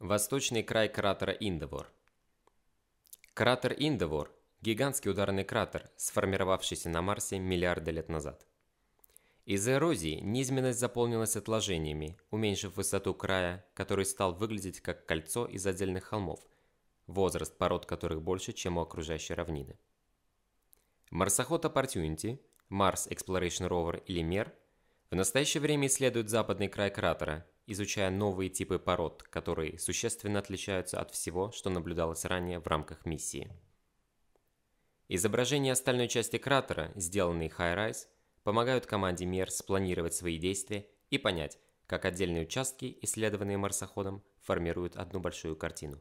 Восточный край кратера Индовор. Кратер Индовор – гигантский ударный кратер, сформировавшийся на Марсе миллиарды лет назад. Из-за эрозии низменность заполнилась отложениями, уменьшив высоту края, который стал выглядеть как кольцо из отдельных холмов, возраст пород которых больше, чем у окружающей равнины. Марсоход Opportunity, Mars Exploration Rover или Мер) в настоящее время исследует западный край кратера – изучая новые типы пород, которые существенно отличаются от всего, что наблюдалось ранее в рамках миссии. Изображения остальной части кратера, сделанные Хайрайз, помогают команде МЕР спланировать свои действия и понять, как отдельные участки, исследованные марсоходом, формируют одну большую картину.